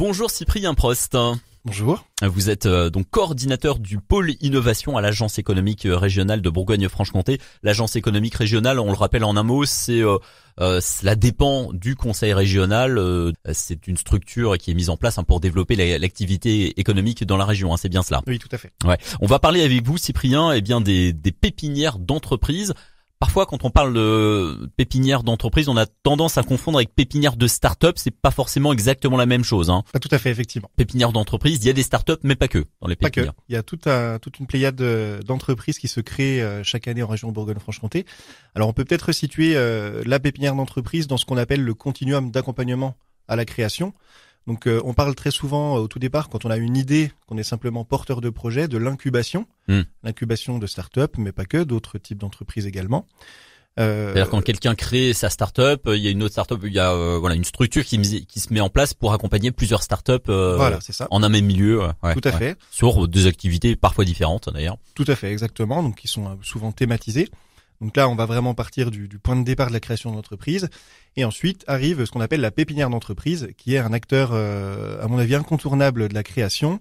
Bonjour Cyprien Prost. Bonjour. Vous êtes euh, donc coordinateur du pôle innovation à l'agence économique euh, régionale de Bourgogne-Franche-Comté. L'agence économique régionale, on le rappelle en un mot, c'est euh, euh cela dépend du conseil régional. c'est une structure qui est mise en place hein, pour développer l'activité économique dans la région. Hein, c'est bien cela. Oui, tout à fait. Ouais. On va parler avec vous, Cyprien, et eh bien des, des pépinières d'entreprises. Parfois, quand on parle de pépinière d'entreprise, on a tendance à confondre avec pépinière de start-up. C'est pas forcément exactement la même chose. Hein. Pas tout à fait, effectivement. Pépinière d'entreprise, il y a des start-up, mais pas que dans les pépinières. Il y a toute, toute une pléiade euh, d'entreprises qui se créent euh, chaque année en région Bourgogne-Franche-Comté. Alors, on peut peut-être situer euh, la pépinière d'entreprise dans ce qu'on appelle le continuum d'accompagnement à la création. Donc euh, on parle très souvent euh, au tout départ, quand on a une idée, qu'on est simplement porteur de projet, de l'incubation, hmm. l'incubation de start-up, mais pas que, d'autres types d'entreprises également. Euh, cest quand quelqu'un crée sa start-up, il y a une autre start-up, il y a voilà une structure qui, se met en place pour accompagner plusieurs start-up en un même milieu. tout à fait. Sur deux activités parfois différentes d'ailleurs. Tout à fait, exactement. Donc qui sont souvent thématisées. Donc là, on va vraiment partir du, point de départ de la création d'entreprise Et ensuite arrive ce qu'on appelle la pépinière d'entreprise, qui est un acteur, euh, à mon avis, incontournable de la création.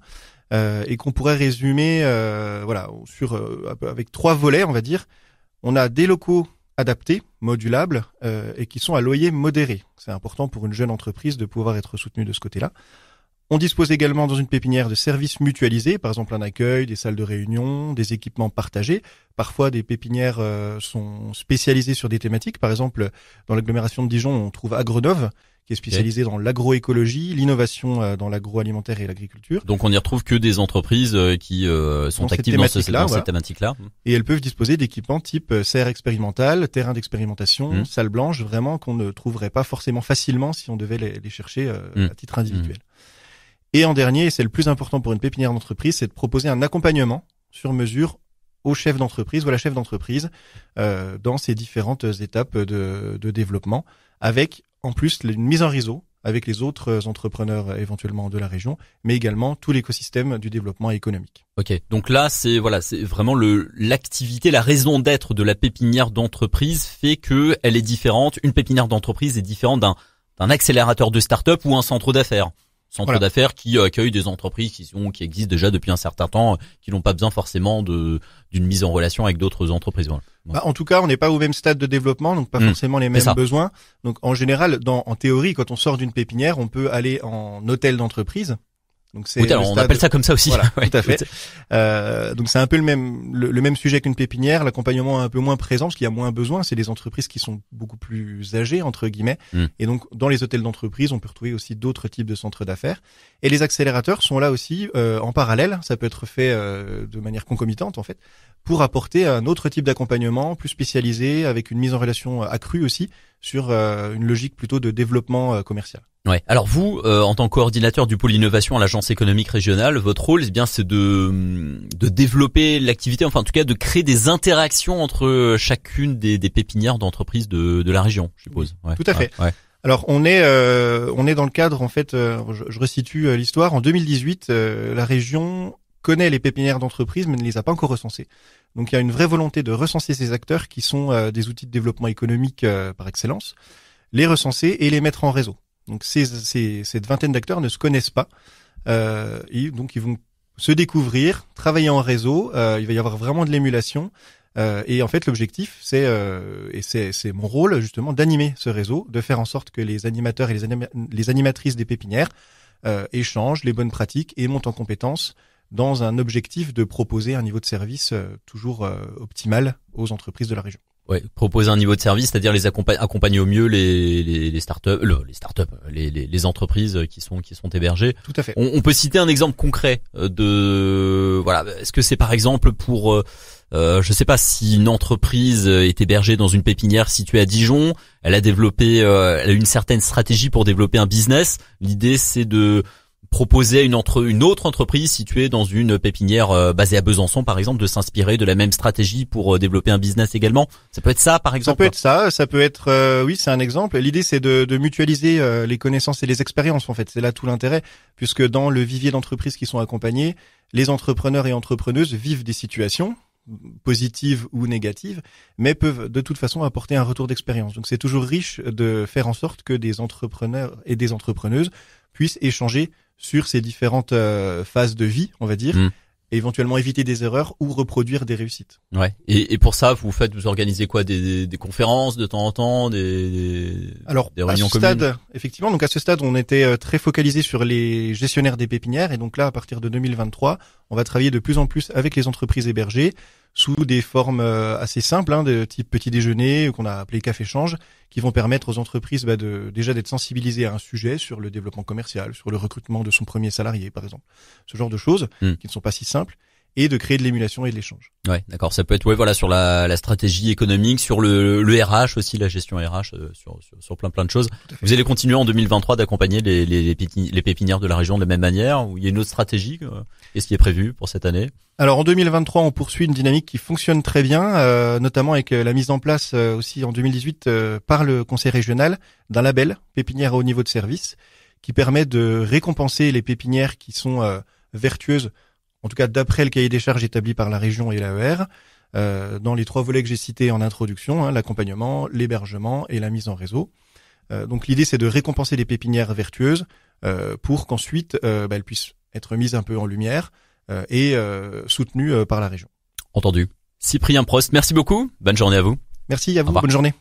Euh, et qu'on pourrait résumer euh, voilà sur avec trois volets on va dire on a des locaux adaptés modulables et qui sont à loyer modéré c'est important pour une jeune entreprise de pouvoir être soutenue de ce côté là on dispose également dans une pépinière de services mutualisés, par exemple un accueil, des salles de réunion, des équipements partagés. Parfois, des pépinières euh, sont spécialisées sur des thématiques. Par exemple, dans l'agglomération de Dijon, on trouve Agronov, qui est spécialisée dans l'agroécologie, l'innovation euh, dans l'agroalimentaire et l'agriculture. Donc, on n'y retrouve que des entreprises euh, qui sont actives dans, cette thématique là Et elles peuvent disposer d'équipements type serre expérimentale, terrain d'expérimentation, hmm. salle blanche, vraiment qu'on ne trouverait pas forcément facilement si on devait les, chercher hmm. à titre individuel. Hmm. Et en dernier, et c'est le plus important pour une pépinière d'entreprise, c'est de proposer un accompagnement sur mesure au chef d'entreprise ou à la chef d'entreprise euh, dans ces différentes étapes de, développement, avec en plus une mise en réseau avec les autres entrepreneurs éventuellement de la région, mais également tout l'écosystème du développement économique. Ok, donc là c'est voilà, c'est vraiment le l'activité, la raison d'être de la pépinière d'entreprise fait que est différente. Une pépinière d'entreprise est différente d'un d'un accélérateur de start-up ou un centre d'affaires centre d'affaires qui euh, accueille des entreprises qui sont qui existent déjà depuis un certain temps, euh, qui n'ont pas besoin forcément de d'une mise en relation avec d'autres entreprises. Bah, en tout cas, on n'est pas au même stade de développement, donc pas hmm. forcément les mêmes besoins. Donc en général, dans, en théorie, quand on sort d'une pépinière, on peut aller en hôtel d'entreprise donc c'est on appelle ça comme ça aussi. tout à fait. Euh, donc c'est un peu le même le, même sujet qu'une pépinière. L'accompagnement est un peu moins présent parce qu'il y a moins besoin. C'est des entreprises qui sont beaucoup plus âgées entre guillemets. Hmm. Et donc dans les hôtels d'entreprise, on peut retrouver aussi d'autres types de centres d'affaires. Et les accélérateurs sont là aussi euh, en parallèle. Ça peut être fait euh, de manière concomitante en fait pour apporter un autre type d'accompagnement plus spécialisé avec une mise en relation accrue aussi sur une logique plutôt de développement commercial. Alors vous, euh, en tant que coordinateur du pôle innovation à l'agence économique régionale, votre rôle, eh bien, c'est de développer l'activité, enfin en tout cas de créer des interactions entre chacune des, pépinières d'entreprises de, la région, je suppose. Tout à fait. Alors on est euh, on est dans le cadre en fait, euh, je, je, resitue l'histoire. En 2018, la région connaît les pépinières d'entreprise mais ne les a pas encore recensées. Donc il y a une vraie volonté de recenser ces acteurs qui sont des outils de développement économique par excellence, les recenser et les mettre en réseau. Donc ces, ces, cette vingtaine d'acteurs ne se connaissent pas. Euh, et donc ils vont se découvrir, travailler en réseau, euh, il va y avoir vraiment de l'émulation. Euh, et en fait, l'objectif, c'est et c'est mon rôle justement d'animer ce réseau, de faire en sorte que les animateurs et les, les animatrices des pépinières échangent les bonnes pratiques et montent en compétences dans un objectif de proposer un niveau de service toujours optimal aux entreprises de la région. Ouais, proposer un niveau de service, c'est-à-dire les accompagner, au mieux les, les, startups, les startups, les, les, entreprises qui sont qui sont hébergées. Tout à fait. On, peut citer un exemple concret euh, de voilà. Est-ce que c'est par exemple pour euh, euh, je sais pas si une entreprise est hébergée dans une pépinière située à Dijon, elle a développé, elle a une certaine stratégie pour développer un business. L'idée c'est de proposer à une, entre, une autre entreprise située dans une pépinière euh, basée à Besançon, par exemple, de s'inspirer de la même stratégie pour euh, développer un business également. Ça peut être ça, par exemple. Ça peut être ça. Ça peut être, euh, oui, c'est un exemple. L'idée, c'est de, de, mutualiser les connaissances et les expériences. En fait, c'est là tout l'intérêt, puisque dans le vivier d'entreprises qui sont accompagnées, les entrepreneurs et entrepreneuses vivent des situations positives ou négatives, mais peuvent de toute façon apporter un retour d'expérience. Donc c'est toujours riche de faire en sorte que des entrepreneurs et des entrepreneuses puissent échanger sur ces différentes euh, phases de vie, on va dire. Et hmm. éventuellement éviter des erreurs ou reproduire des réussites. Ouais. Et, pour ça, vous faites, vous organisez quoi des, conférences de temps en temps, des, Alors, des à ce stade, effectivement, donc à ce stade, on était euh, très focalisé sur les gestionnaires des pépinières, et donc là, à partir de 2023, on va travailler de plus en plus avec les entreprises hébergées sous des formes euh, assez simples, hein, de type petit déjeuner euh, qu'on a appelé café change, qui vont permettre aux entreprises bah, de déjà d'être sensibilisées à un sujet sur le développement commercial, sur le recrutement de son premier salarié, par exemple, ce genre de choses hmm. qui ne sont pas si simples et de créer de l'émulation et de l'échange. Ouais, d'accord. Ça peut être ouais, voilà, sur la, la stratégie économique, sur le, le, RH aussi, la gestion RH, euh, sur, sur, plein plein de choses. Vous allez continuer en 2023 d'accompagner les, les, les, pépinières de la région de la même manière, ou il y a une autre stratégie Qu'est-ce euh, qui est prévu pour cette année Alors en 2023, on poursuit une dynamique qui fonctionne très bien, euh, notamment avec la mise en place aussi en 2018 par le Conseil régional d'un label pépinière au niveau de service qui permet de récompenser les pépinières qui sont vertueuses en tout cas d'après le cahier des charges établi par la région et l'AER, euh, dans les trois volets que j'ai cités en introduction, hein, l'accompagnement, l'hébergement et la mise en réseau. Euh, donc l'idée c'est de récompenser les pépinières vertueuses euh, pour qu'ensuite euh, bah, elles puissent être mises un peu en lumière et soutenues par la région. Entendu. Cyprien Prost, merci beaucoup. Bonne journée à vous. Merci à vous. Bonne journée.